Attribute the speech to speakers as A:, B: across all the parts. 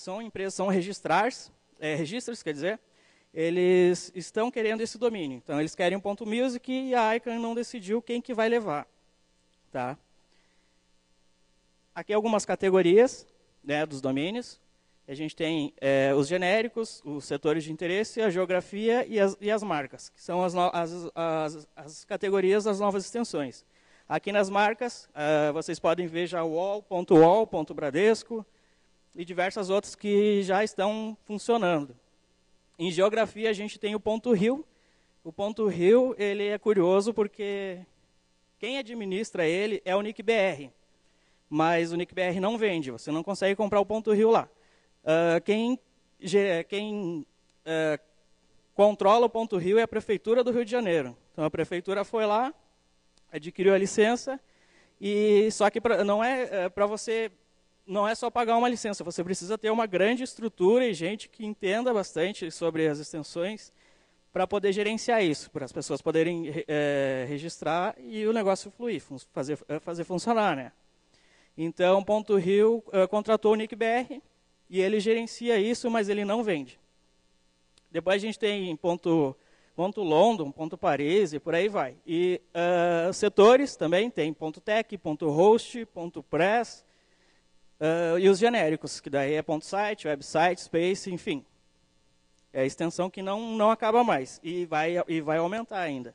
A: são empresas, são registrars é, registros, quer dizer, eles estão querendo esse domínio. Então, eles querem um ponto music e a ICANN não decidiu quem que vai levar. Tá? Aqui algumas categorias né, dos domínios. A gente tem é, os genéricos, os setores de interesse, a geografia e as, e as marcas, que são as, as, as, as categorias das novas extensões. Aqui nas marcas, uh, vocês podem ver já o wall.wall.bradesco, .wall e diversas outras que já estão funcionando. Em geografia a gente tem o ponto Rio. O ponto Rio ele é curioso porque quem administra ele é o NICBR. Mas o NICBR não vende, você não consegue comprar o ponto Rio lá. Uh, quem, quem uh, controla o ponto Rio é a prefeitura do Rio de Janeiro. Então a prefeitura foi lá, adquiriu a licença e só que pra, não é, é para você não é só pagar uma licença, você precisa ter uma grande estrutura e gente que entenda bastante sobre as extensões para poder gerenciar isso, para as pessoas poderem é, registrar e o negócio fluir, fazer, eh, fazer funcionar. Né? Então, Ponto Rio é, contratou o NickBR e ele gerencia isso, mas ele não vende. Depois a gente tem ponto, ponto London, ponto Paris e por aí vai. E uh, setores também, tem ponto tech, ponto host, ponto press, Uh, e os genéricos, que daí é ponto .site, website, space, enfim. É a extensão que não, não acaba mais e vai, e vai aumentar ainda.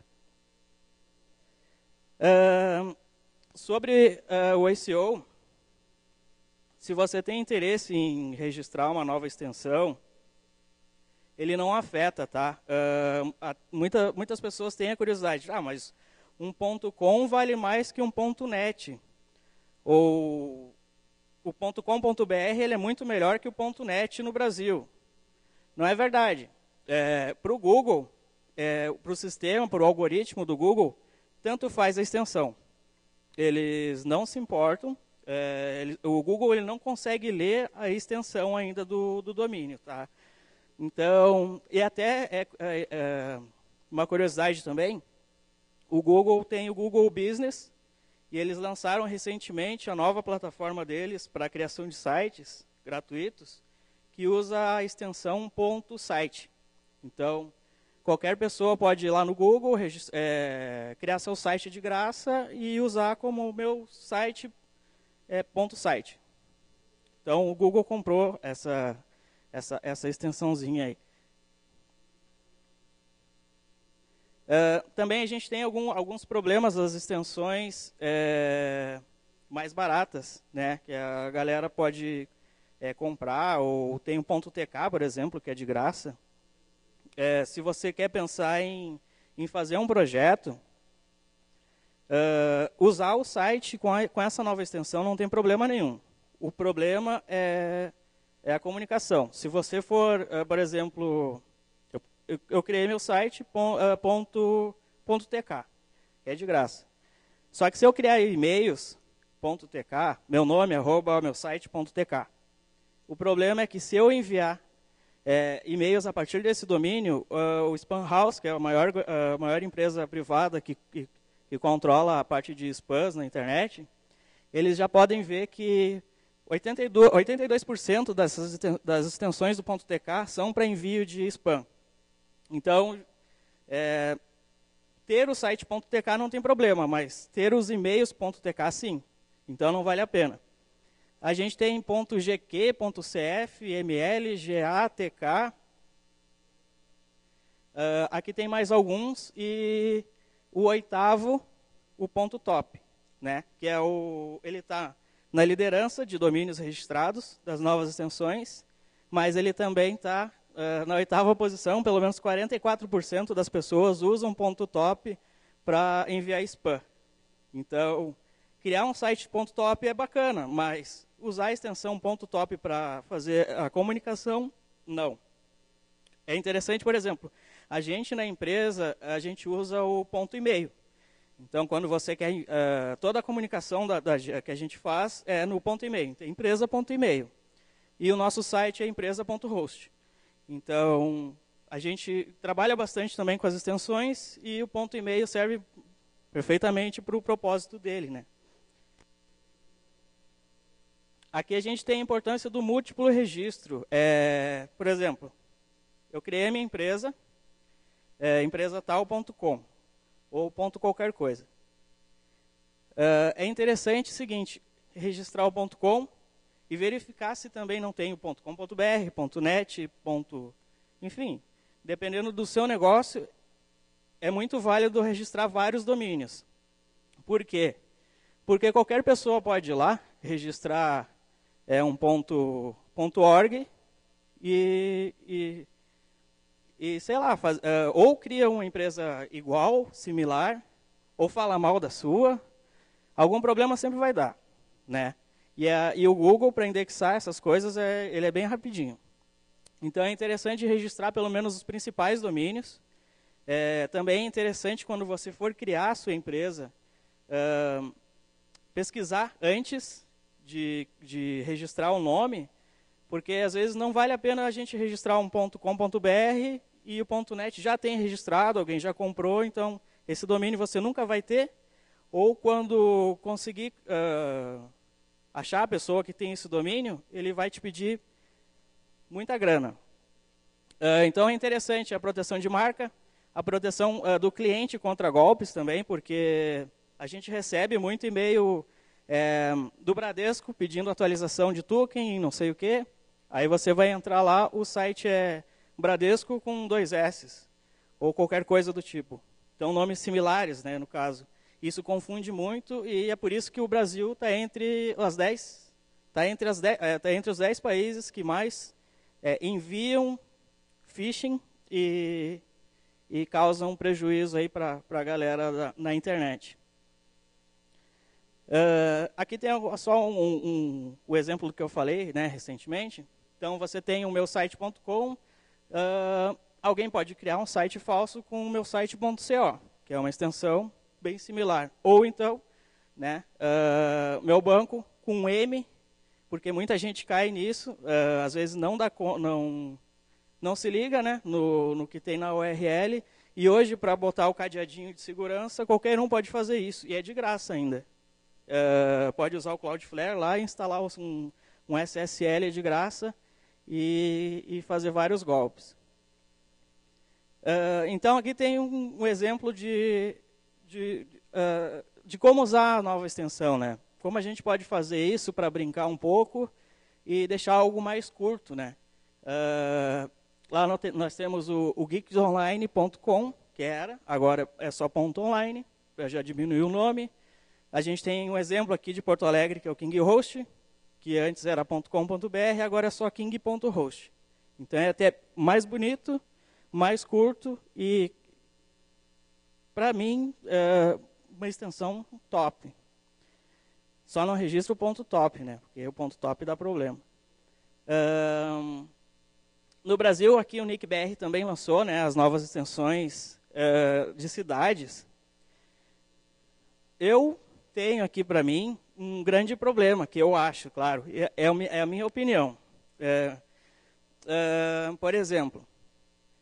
A: Uh, sobre uh, o SEO, se você tem interesse em registrar uma nova extensão, ele não afeta, tá? A, muita, muitas pessoas têm a curiosidade, ah, mas um ponto .com vale mais que um ponto .net. Ou o .com.br ele é muito melhor que o .net no Brasil. Não é verdade. É, para o Google, é, para o sistema, para o algoritmo do Google, tanto faz a extensão. Eles não se importam. É, ele, o Google ele não consegue ler a extensão ainda do, do domínio, tá? Então, e até é, é, é, uma curiosidade também, o Google tem o Google Business, e eles lançaram recentemente a nova plataforma deles para a criação de sites gratuitos, que usa a extensão .site. Então, qualquer pessoa pode ir lá no Google, é, criar seu site de graça e usar como meu site é, ponto .site. Então, o Google comprou essa, essa, essa extensãozinha aí. Ah, também a gente tem algum, alguns problemas das extensões é, mais baratas, né? Que a galera pode é, comprar, ou tem um ponto TK, por exemplo, que é de graça. É, se você quer pensar em, em fazer um projeto, uh, usar o site com, a, com essa nova extensão não tem problema nenhum. O problema é, é a comunicação. Se você for, uh, por exemplo, eu, criei meu site ah, ponto, ponto .tk, é de graça. Só que se eu criar e-mails, ponto .tk, meu nome, arroba meu site, ponto .tk. O problema é que se eu enviar é, e-mails a partir desse domínio, uh, o Spam House, que é a maior, uh, maior empresa privada que, que, que, controla a parte de spams na internet, eles já podem ver que 82%, 82 dessas, das extensões do .tk são para envio de spam. Então, é, ter o site.tk não tem problema, mas ter os e-mails.tk sim. Então não vale a pena. A gente tem .gq, .cf, ml, .ga, Uh, ah, aqui tem mais alguns e o oitavo, o ponto .top, né? Que é o ele está na liderança de domínios registrados das novas extensões, mas ele também está eh, na oitava posição, pelo menos 44% das pessoas usam ponto .top para enviar spam. Então, criar um site ponto .top é bacana, mas usar a extensão ponto .top para fazer a comunicação, não. É interessante, por exemplo, a gente na empresa, a gente usa o ponto e-mail. Então, quando você quer, uh, toda a comunicação da, da, que a gente faz é no ponto e-mail, empresa ponto e-mail. E o nosso site é empresa.host. Então, a gente trabalha bastante também com as extensões e o ponto e-mail serve perfeitamente para o propósito dele, né? Aqui a gente tem a importância do múltiplo registro. É, por exemplo, eu criei minha empresa, é, tal.com, ou ponto qualquer coisa. É, é interessante o seguinte, registrar o ponto .com, e verificar se também não tem o .com.br, .net, ponto, enfim, dependendo do seu negócio, é muito válido registrar vários domínios. Por quê? Porque qualquer pessoa pode ir lá, registrar é, um ponto, ponto .org e, e, e sei lá, faz, é, ou cria uma empresa igual, similar, ou fala mal da sua, algum problema sempre vai dar, né? E, a, é, e o Google, para indexar essas coisas, é, ele é bem rapidinho. Então é interessante registrar pelo menos os principais domínios. É, também é interessante quando você for criar a sua empresa, uh, pesquisar antes de, de registrar o nome, porque às vezes não vale a pena a gente registrar um .com.br e o .net já tem registrado, alguém já comprou, então esse domínio você nunca vai ter. Ou quando conseguir uh, achar a pessoa que tem esse domínio, ele vai te pedir muita grana. Ah, então é interessante a proteção de marca, a proteção ah, do cliente contra golpes também, porque a gente recebe muito e-mail é, do Bradesco pedindo atualização de token e não sei o quê. Aí você vai entrar lá, o site é Bradesco com dois S, ou qualquer coisa do tipo. Então, nomes similares, né, no caso. Isso confunde muito e é por isso que o Brasil está entre as está entre, é, tá entre os 10 países que mais é, enviam phishing e, e causam prejuízo aí para a galera da, na internet. Uh, aqui tem só um, um, o exemplo que eu falei né, recentemente. Então, você tem o meu site.com, uh, alguém pode criar um site falso com o meu site.co, que é uma extensão bem similar. Ou então, né, uh, meu banco com um M, porque muita gente cai nisso, uh, às vezes não, dá, não, não se liga né, no, no que tem na URL, e hoje, para botar o cadeadinho de segurança, qualquer um pode fazer isso, e é de graça ainda. Uh, pode usar o Cloudflare lá e instalar um, um SSL de graça e, e fazer vários golpes. Uh, então, aqui tem um, um exemplo de, de, uh, de como usar a nova extensão, né? Como a gente pode fazer isso para brincar um pouco e deixar algo mais curto, né? Uh, lá nós temos o, o geeksonline.com, que era, agora é só ponto .online, já diminuiu o nome. A gente tem um exemplo aqui de Porto Alegre, que é o KingHost, que antes era .com.br, agora é só king.host. Então é até mais bonito, mais curto e para mim, é uma extensão top. Só não registra o ponto top, né? Porque o ponto top dá problema. Um, no Brasil, aqui o NICBR também lançou né, as novas extensões uh, de cidades. Eu tenho aqui para mim um grande problema, que eu acho, claro, é, é, é a minha opinião. É, uh, por exemplo,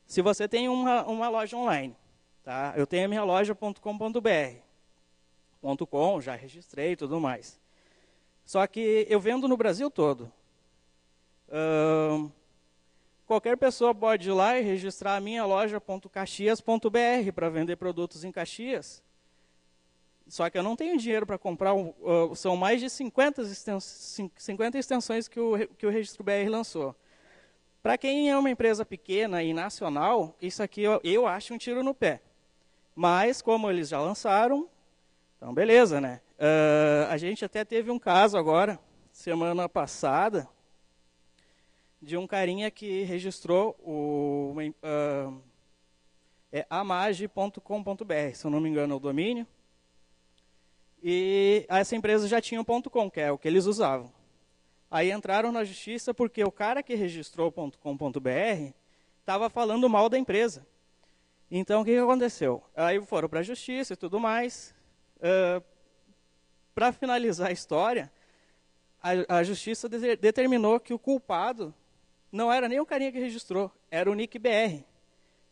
A: se você tem uma, uma loja online, Tá? Eu tenho a minha loja.com.br. .com, já registrei e tudo mais. Só que eu vendo no Brasil todo. qualquer pessoa pode ir lá e registrar a minha loja.caxias.br para vender produtos em Caxias. Só que eu não tenho dinheiro para comprar, uh, são mais de 50 extensões, 50 extensões que, o, que o Registro BR lançou. Para quem é uma empresa pequena e nacional, isso aqui eu, eu acho um tiro no pé. Mas, como eles já lançaram, então beleza, né? Uh, a gente até teve um caso agora, semana passada, de um carinha que registrou o uh, é amage.com.br, se eu não me engano, é o domínio. E essa empresa já tinha o um .com, que é o que eles usavam. Aí entraram na justiça porque o cara que registrou o .com.br estava falando mal da empresa. Então, o que, que aconteceu? Aí foram para a justiça e tudo mais. Uh, ah, para finalizar a história, a, a justiça de, determinou que o culpado não era nem o carinha que registrou, era o Nick BR,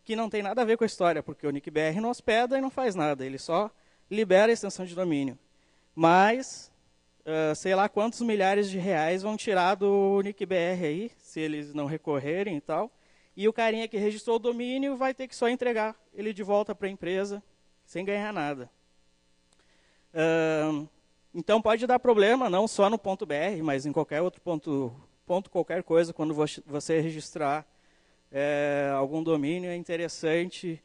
A: que não tem nada a ver com a história, porque o Nick BR não hospeda e não faz nada, ele só libera a extensão de domínio. Mas, uh, sei lá quantos milhares de reais vão tirar do Nick BR aí, se eles não recorrerem e tal. E o carinha que registrou o domínio vai ter que só entregar ele de volta para a empresa, sem ganhar nada. Uh, então pode dar problema, não só no ponto .br, mas em qualquer outro ponto, ponto qualquer coisa, quando você registrar é, algum domínio, é interessante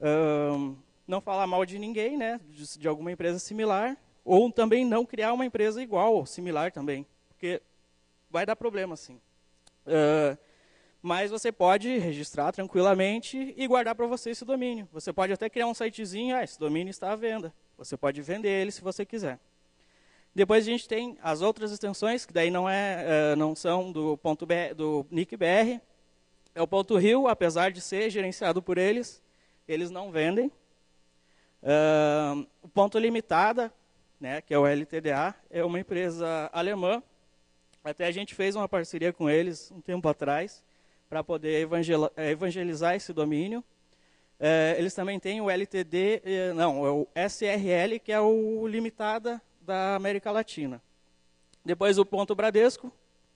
A: uh, não falar mal de ninguém, né, de, de alguma empresa similar, ou também não criar uma empresa igual, similar também, porque vai dar problema, sim. Uh, mas você pode registrar tranquilamente e guardar para você esse domínio. Você pode até criar um sitezinho, ah, esse domínio está à venda. Você pode vender ele se você quiser. Depois a gente tem as outras extensões, que daí não, é, é não são do, ponto BR, do NIC.br. É o ponto .rio, apesar de ser gerenciado por eles, eles não vendem. o ponto limitada, né, que é o LTDA, é uma empresa alemã. Até a gente fez uma parceria com eles um tempo atrás para poder eh, evangelizar esse domínio. É, eles também têm o LTD, eh, não, é o SRL, que é o limitada da América Latina. Depois o ponto Bradesco,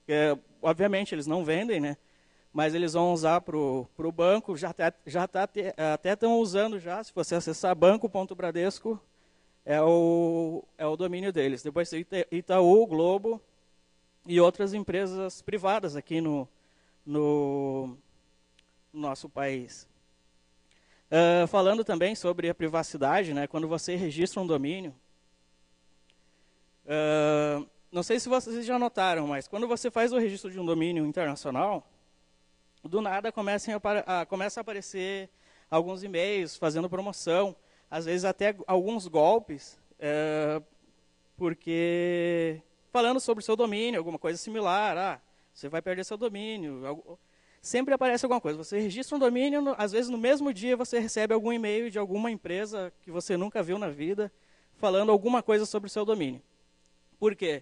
A: que é, obviamente eles não vendem, né? mas eles vão usar para o banco, já, te, tá, já tá, te, até estão usando já, se você acessar banco.bradesco, é o, é o domínio deles. Depois Itaú, Globo e outras empresas privadas aqui no, no nosso país. Uh, falando também sobre a privacidade, né, quando você registra um domínio, uh, não sei se vocês já notaram, mas quando você faz o registro de um domínio internacional, do nada começam a, a, ah, começa a aparecer alguns e-mails fazendo promoção, às vezes até alguns golpes, uh, porque falando sobre o seu domínio, alguma coisa similar, ah, você vai perder seu domínio. Sempre aparece alguma coisa. Você registra um domínio, às vezes no mesmo dia você recebe algum e-mail de alguma empresa que você nunca viu na vida, falando alguma coisa sobre o seu domínio. Por quê?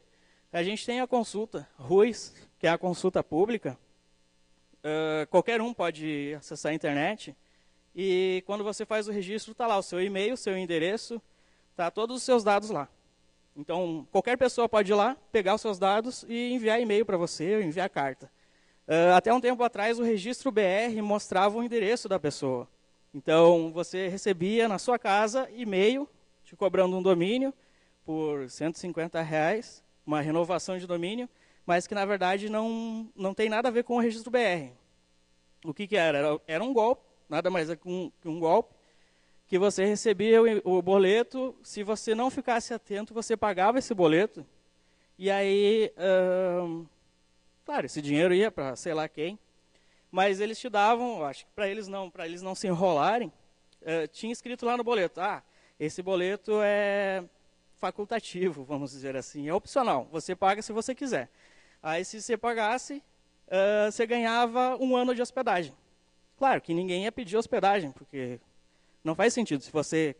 A: A gente tem a consulta RUIS, que é a consulta pública. Uh, qualquer um pode acessar a internet. E quando você faz o registro, está lá o seu e-mail, o seu endereço, está todos os seus dados lá. Então, qualquer pessoa pode ir lá, pegar os seus dados e enviar e-mail para você, enviar carta. Uh, até um tempo atrás, o registro BR mostrava o endereço da pessoa. Então, você recebia na sua casa e-mail te cobrando um domínio por 150 reais, uma renovação de domínio, mas que, na verdade, não, não tem nada a ver com o registro BR. O que, que era? era? era? um golpe, nada mais é que um, um golpe, que você recebia o, boleto, se você não ficasse atento, você pagava esse boleto. E aí, hum, claro, esse dinheiro ia para sei lá quem, mas eles te davam, acho que para eles não, para eles não se enrolarem, uh, tinha escrito lá no boleto, ah, esse boleto é facultativo, vamos dizer assim, é opcional, você paga se você quiser. Aí se você pagasse, uh, você ganhava um ano de hospedagem. Claro que ninguém ia pedir hospedagem, porque não faz sentido. Se você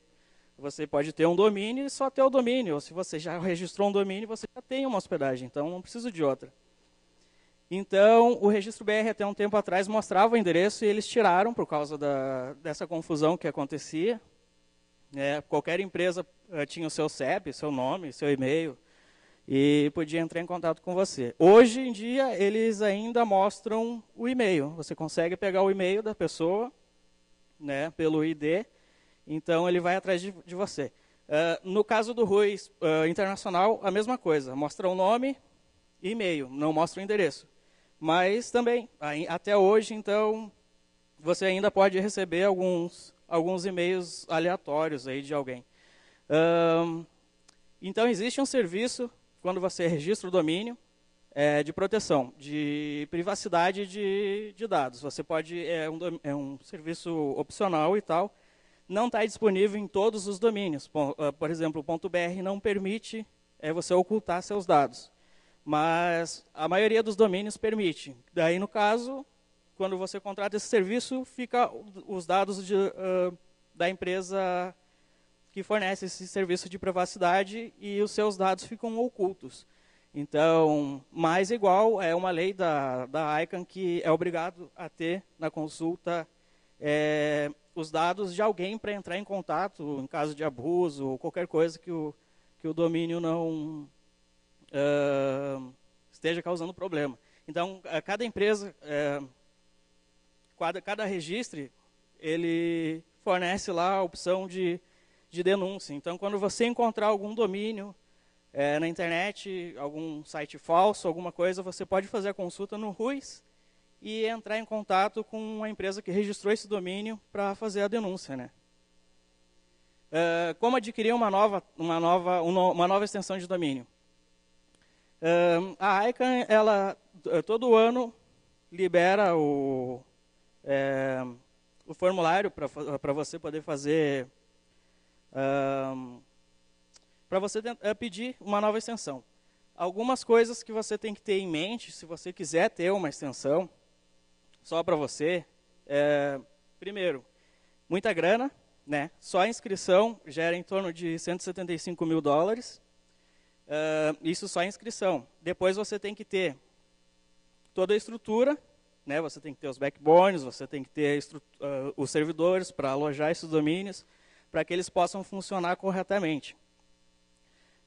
A: você pode ter um domínio e só ter o domínio. Ou se você já registrou um domínio, você já tem uma hospedagem, então não precisa de outra. Então, o registro BR até um tempo atrás mostrava o endereço e eles tiraram por causa da, dessa confusão que acontecia. É, qualquer empresa eh, tinha o seu CEP, seu nome, seu e-mail e podia entrar em contato com você. Hoje em dia, eles ainda mostram o e-mail. Você consegue pegar o e-mail da pessoa né, pelo ID, então ele vai atrás de, de você. Uh, no caso do Rui uh, Internacional, a mesma coisa. Mostra o nome e e-mail, não mostra o endereço. Mas também, até hoje, então, você ainda pode receber alguns, alguns e-mails aleatórios aí de alguém. Uh, então, existe um serviço, quando você registra o domínio, é, de proteção, de privacidade de, de dados. Você pode, é um, é um, serviço opcional e tal, não está disponível em todos os domínios. Ah, por, exemplo, o .br não permite é, você ocultar seus dados, mas a maioria dos domínios permite. Daí, no caso, quando você contrata esse serviço, fica os dados de, uh, da empresa que fornece esse serviço de privacidade e os seus dados ficam ocultos. Então, mais igual é uma lei da, da ICANN que é obrigado a ter na consulta é, os dados de alguém para entrar em contato em caso de abuso ou qualquer coisa que o, que o domínio não uh, esteja causando problema. Então, cada empresa, é, cada, cada registro, ele fornece lá a opção de, de denúncia. Então, quando você encontrar algum domínio é, na internet, algum site falso, alguma coisa, você pode fazer a consulta no RUIS e entrar em contato com a empresa que registrou esse domínio para fazer a denúncia. Né? Uh, como adquirir uma nova, uma, nova, uma nova extensão de domínio? Uh, a ICANN, ela, é, todo ano, libera o, é, o formulário para você poder fazer para você eh, pedir uma nova extensão. Algumas coisas que você tem que ter em mente, se você quiser ter uma extensão, só para você. É, primeiro, muita grana, né? Só a inscrição gera em torno de 175 mil dólares. Eh, isso só a inscrição. Depois você tem que ter toda a estrutura, né? Você tem que ter os backbones, você tem que ter uh, os servidores para alojar esses domínios, para que eles possam funcionar corretamente.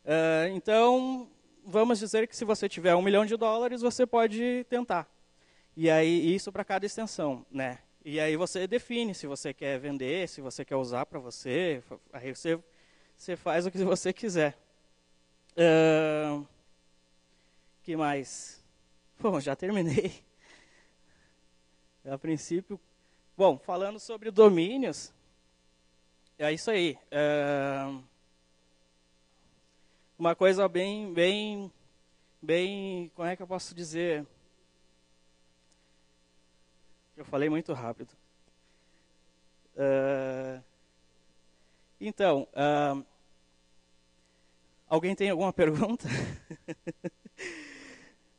A: Ah, então, vamos dizer que se você tiver um milhão de dólares, você pode tentar. E aí, isso para cada extensão, né? E aí você define se você quer vender, se você quer usar para você. Aí você, você faz o que você quiser. Uh, que mais? Bom, já terminei. A princípio... Bom, falando sobre domínios, é isso aí. Uh, uma coisa bem, bem, bem, como é que eu posso dizer? Eu falei muito rápido. Uh, então, uh, alguém tem alguma pergunta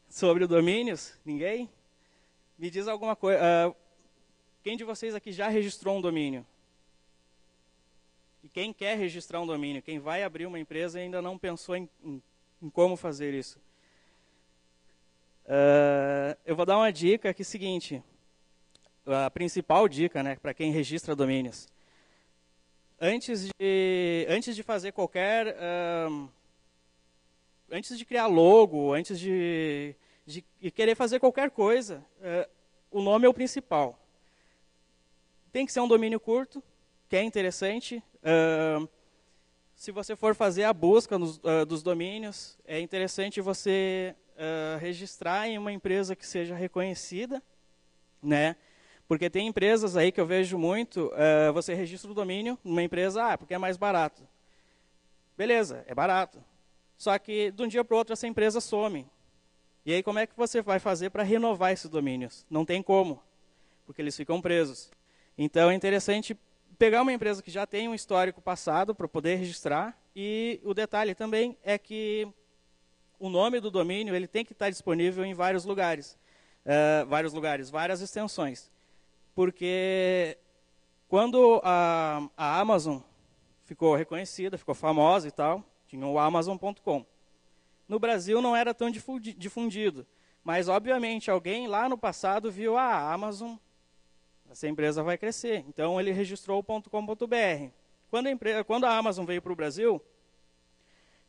A: sobre domínios? Ninguém? Me diz alguma coisa. Uh, quem de vocês aqui já registrou um domínio? quem quer registrar um domínio, quem vai abrir uma empresa ainda não pensou em, em, em como fazer isso. Uh, eu vou dar uma dica que é o seguinte, a principal dica né, para quem registra domínios. Antes de, antes de fazer qualquer... Uh, antes de criar logo, antes de, de, de querer fazer qualquer coisa, uh, o nome é o principal. Tem que ser um domínio curto, que é interessante, Uh, se você for fazer a busca nos, uh, dos domínios, é interessante você uh, registrar em uma empresa que seja reconhecida, né? Porque tem empresas aí que eu vejo muito, ah, você registra o domínio numa empresa, ah, porque é mais barato. Beleza, é barato. Só que de um dia para o outro essa empresa some. E aí como é que você vai fazer para renovar esses domínios? Não tem como, porque eles ficam presos. Então é interessante pegar uma empresa que já tem um histórico passado para poder registrar. E o detalhe também é que o nome do domínio ele tem que estar tá disponível em vários lugares, uh, vários lugares, várias extensões, porque quando a, a, Amazon ficou reconhecida, ficou famosa e tal, tinha o Amazon.com. No Brasil não era tão difundido, mas obviamente alguém lá no passado viu ah, a Amazon essa empresa vai crescer. Então ele registrou .com.br. Quando a, quando a Amazon veio para o Brasil,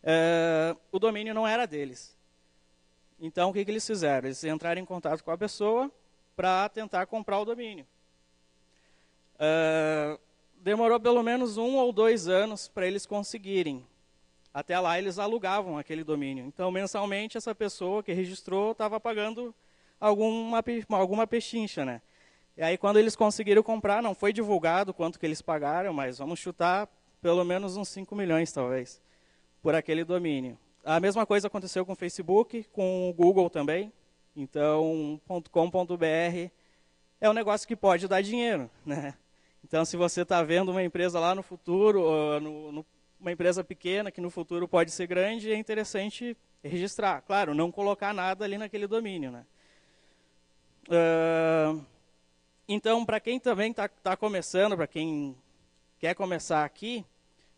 A: eh, o domínio não era deles. Então o que, que eles fizeram? Eles entraram em contato com a pessoa para tentar comprar o domínio. Eh, demorou pelo menos um ou dois anos para eles conseguirem. Até lá eles alugavam aquele domínio. Então, mensalmente, essa pessoa que registrou estava pagando alguma, alguma pechincha, né? E aí quando eles conseguiram comprar, não foi divulgado quanto que eles pagaram, mas vamos chutar pelo menos uns 5 milhões talvez por aquele domínio. A mesma coisa aconteceu com o Facebook, com o Google também. Então, .com.br é um negócio que pode dar dinheiro, né? Então, se você está vendo uma empresa lá no futuro, no, no, uma empresa pequena que no futuro pode ser grande, é interessante registrar. Claro, não colocar nada ali naquele domínio, né? Uh, então, para quem também está tá começando, para quem quer começar aqui,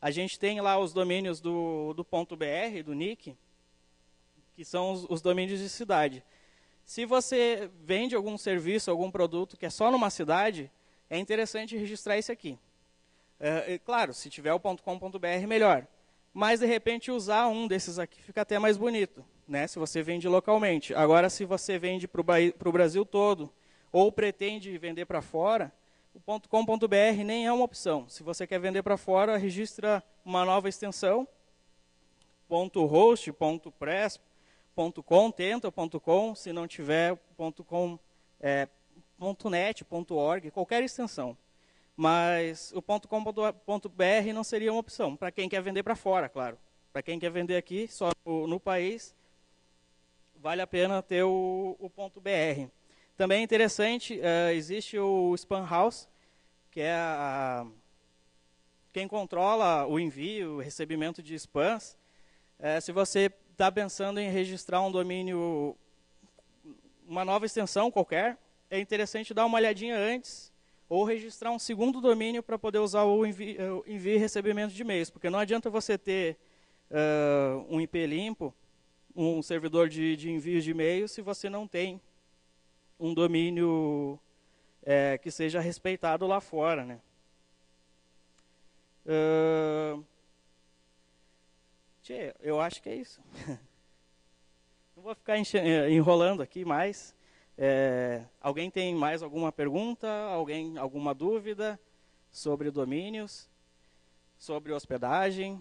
A: a gente tem lá os domínios do, do ponto .br, do NIC, que são os, os domínios de cidade. Se você vende algum serviço, algum produto que é só numa cidade, é interessante registrar isso aqui. É, claro, se tiver o .com.br, melhor. Mas, de repente, usar um desses aqui fica até mais bonito, né? se você vende localmente. Agora, se você vende para o Brasil todo, ou pretende vender para fora, o .com.br nem é uma opção. Se você quer vender para fora, registra uma nova extensão, .host, .press, .com, tenta .com, se não tiver .com, é, .net, .org, qualquer extensão. Mas o .com.br não seria uma opção, para quem quer vender para fora, claro. Para quem quer vender aqui, só no, no país, vale a pena ter o, o .br. Também é interessante, uh, existe o Spam House, que é a, quem controla o envio, o recebimento de spams. Uh, se você está pensando em registrar um domínio, uma nova extensão qualquer, é interessante dar uma olhadinha antes ou registrar um segundo domínio para poder usar o envio, eh, envio e recebimento de e-mails, porque não adianta você ter uh, um IP limpo, um servidor de, de envio de e mails se você não tem um domínio é, que seja respeitado lá fora, né? Uh, tchê, eu acho que é isso. Não vou ficar eh, enrolando aqui mais. É, alguém tem mais alguma pergunta? Alguém alguma dúvida sobre domínios? Sobre hospedagem?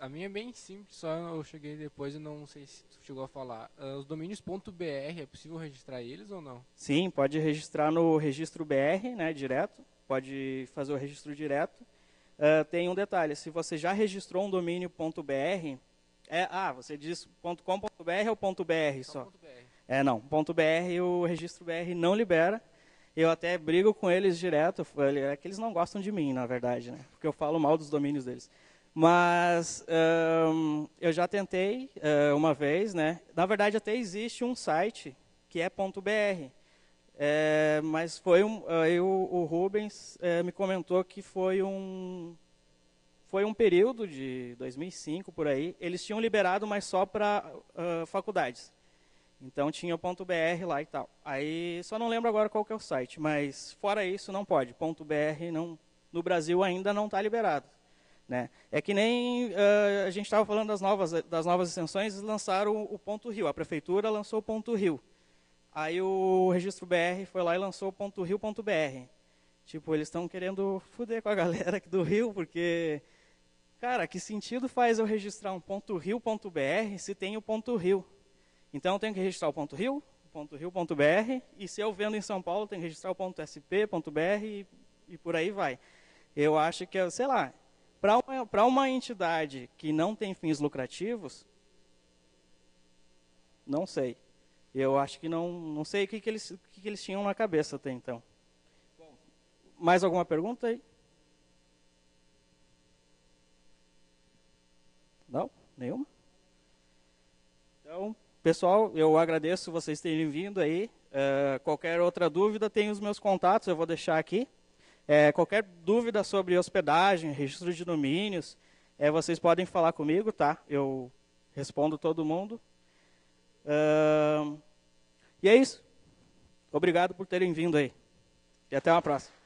A: a minha é bem simples, só eu cheguei depois e não sei se tu chegou a falar. Uh, os domínios.br, é possível registrar eles ou não? Sim, pode registrar no registro BR, né, direto. Pode fazer o registro direto. Uh, tem um detalhe, se você já registrou um domínio.br, é, ah, você diz .com.br ou .br só? só? .br. É, não. .br o registro BR não libera. Eu até brigo com eles direto, é que eles não gostam de mim, na verdade, né? Porque eu falo mal dos domínios deles. Mas um, eu já tentei uh, uma vez, né? Na verdade, até existe um site que é .br. É, mas foi um, eu, o Rubens é, me comentou que foi um foi um período de 2005 por aí. Eles tinham liberado, mas só para uh, ah, faculdades. Então tinha .br lá e tal. Aí só não lembro agora qual que é o site, mas fora isso não pode. .br não no Brasil ainda não está liberado. Né? É que nem uh, a gente estava falando das novas, das novas extensões, lançaram o Ponto Rio, a prefeitura lançou o Ponto Rio. Aí o Registro BR foi lá e lançou o Ponto Rio.br. Tipo, eles estão querendo fuder com a galera aqui do Rio, porque, cara, que sentido faz eu registrar um ponto Rio.br se tem o ponto Rio? Então eu tenho que registrar o ponto Rio, ponto Rio.br, e se eu vendo em São Paulo, tenho que registrar o ponto SP, ponto BR e, e por aí vai. Eu acho que, sei lá, para uma, uma entidade que não tem fins lucrativos, não sei. Eu acho que não, não sei o que, que, eles, o que, que eles tinham na cabeça até então. Bom, mais alguma pergunta aí? Não? Nenhuma? Então, pessoal, eu agradeço vocês terem vindo aí. Uh, qualquer outra dúvida, tem os meus contatos, eu vou deixar aqui. É, qualquer dúvida sobre hospedagem, registro de domínios, é, vocês podem falar comigo, tá? Eu respondo todo mundo. Uh, e é isso. Obrigado por terem vindo aí. E até uma próxima.